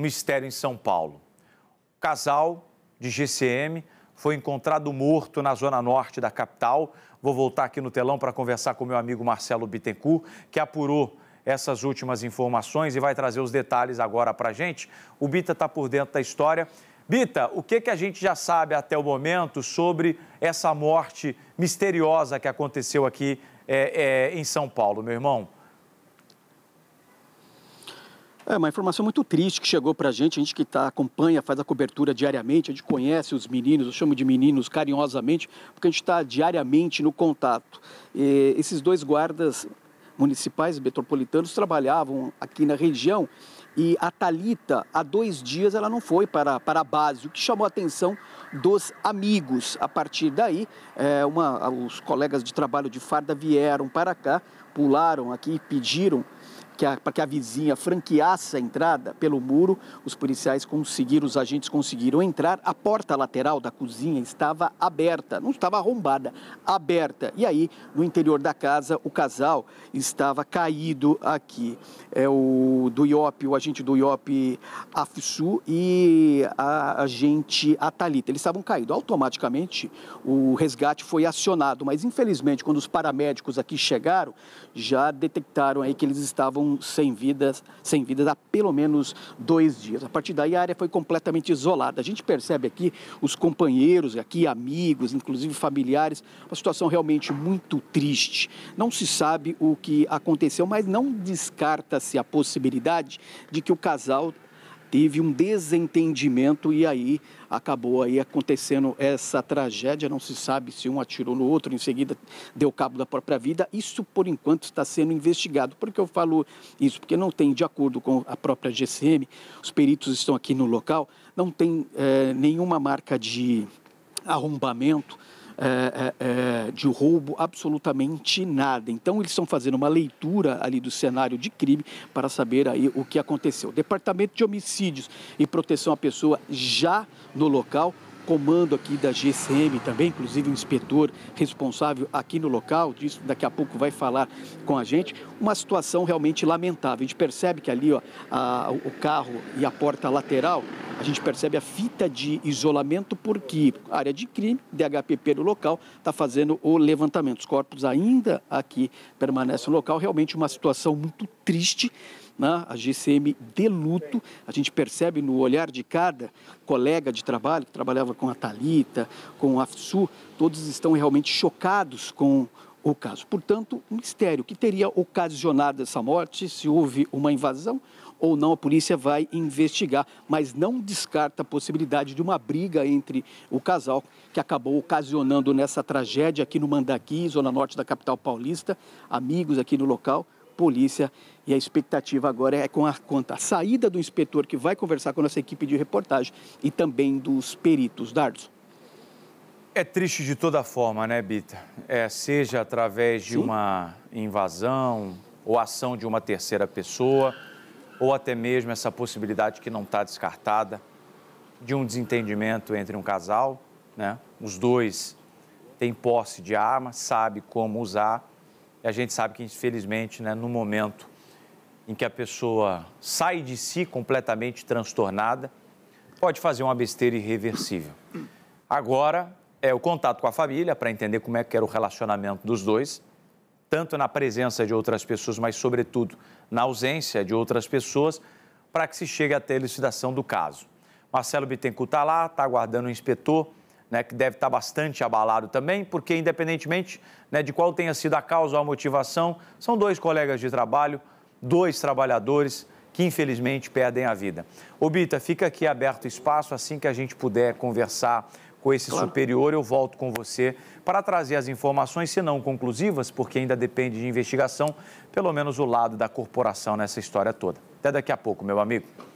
mistério em São Paulo. O casal de GCM foi encontrado morto na zona norte da capital. Vou voltar aqui no telão para conversar com meu amigo Marcelo Bittencourt, que apurou essas últimas informações e vai trazer os detalhes agora para a gente. O Bita está por dentro da história. Bita, o que, que a gente já sabe até o momento sobre essa morte misteriosa que aconteceu aqui é, é, em São Paulo, meu irmão? É uma informação muito triste que chegou para a gente, a gente que tá, acompanha, faz a cobertura diariamente, a gente conhece os meninos, eu chamo de meninos carinhosamente, porque a gente está diariamente no contato. E esses dois guardas municipais e metropolitanos trabalhavam aqui na região e a Talita, há dois dias, ela não foi para, para a base, o que chamou a atenção dos amigos. A partir daí, é, uma, os colegas de trabalho de farda vieram para cá pularam aqui e pediram para que a vizinha franqueasse a entrada pelo muro, os policiais conseguiram, os agentes conseguiram entrar. A porta lateral da cozinha estava aberta, não estava arrombada, aberta. E aí, no interior da casa, o casal estava caído aqui. É o do IOP, o agente do IOP Afsu e a agente Atalita. Eles estavam caídos. Automaticamente, o resgate foi acionado, mas infelizmente, quando os paramédicos aqui chegaram, já detectaram aí que eles estavam sem vidas, sem vidas há pelo menos dois dias. A partir daí a área foi completamente isolada. A gente percebe aqui os companheiros, aqui amigos, inclusive familiares, uma situação realmente muito triste. Não se sabe o que aconteceu, mas não descarta-se a possibilidade de que o casal teve um desentendimento e aí acabou aí acontecendo essa tragédia. Não se sabe se um atirou no outro, em seguida deu cabo da própria vida. Isso, por enquanto, está sendo investigado. Por que eu falo isso? Porque não tem, de acordo com a própria GCM, os peritos estão aqui no local, não tem é, nenhuma marca de arrombamento. É, é, de roubo, absolutamente nada. Então eles estão fazendo uma leitura ali do cenário de crime para saber aí o que aconteceu. Departamento de Homicídios e Proteção à Pessoa já no local, comando aqui da GCM também, inclusive o inspetor responsável aqui no local, disso daqui a pouco vai falar com a gente. Uma situação realmente lamentável. A gente percebe que ali ó, a, o carro e a porta lateral a gente percebe a fita de isolamento porque a área de crime, DHPP no local, está fazendo o levantamento. Os corpos ainda aqui permanecem no local. Realmente uma situação muito triste né? a GCM de luto. A gente percebe no olhar de cada colega de trabalho, que trabalhava com a Talita, com a Afsu, todos estão realmente chocados com o caso. Portanto, um mistério que teria ocasionado essa morte, se houve uma invasão ou não, a polícia vai investigar, mas não descarta a possibilidade de uma briga entre o casal que acabou ocasionando nessa tragédia aqui no Mandaqui, zona norte da capital paulista, amigos aqui no local, polícia e a expectativa agora é com a, a saída do inspetor que vai conversar com a nossa equipe de reportagem e também dos peritos. Dardos. É triste de toda forma, né, Bita? É, seja através de Sim. uma invasão ou ação de uma terceira pessoa, ou até mesmo essa possibilidade que não está descartada de um desentendimento entre um casal, né? Os dois têm posse de arma, sabe como usar. E a gente sabe que, infelizmente, né, no momento em que a pessoa sai de si completamente transtornada, pode fazer uma besteira irreversível. Agora, é o contato com a família para entender como é que era o relacionamento dos dois, tanto na presença de outras pessoas, mas sobretudo na ausência de outras pessoas, para que se chegue até a elucidação do caso. Marcelo Bittencourt está lá, está aguardando o inspetor, né, que deve estar tá bastante abalado também, porque independentemente né, de qual tenha sido a causa ou a motivação, são dois colegas de trabalho, dois trabalhadores que infelizmente perdem a vida. Bita fica aqui aberto espaço assim que a gente puder conversar com esse claro. superior, eu volto com você para trazer as informações, se não conclusivas, porque ainda depende de investigação, pelo menos o lado da corporação nessa história toda. Até daqui a pouco, meu amigo.